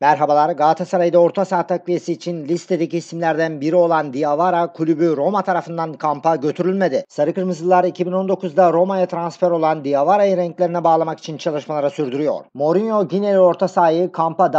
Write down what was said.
Merhabalar Galatasaray'da orta saha takviyesi için listedeki isimlerden biri olan Diawara kulübü Roma tarafından kampa götürülmedi. Sarı Kırmızılar 2019'da Roma'ya transfer olan Diawara'yı renklerine bağlamak için çalışmalara sürdürüyor. Mourinho Gineli orta sahayı kampa da.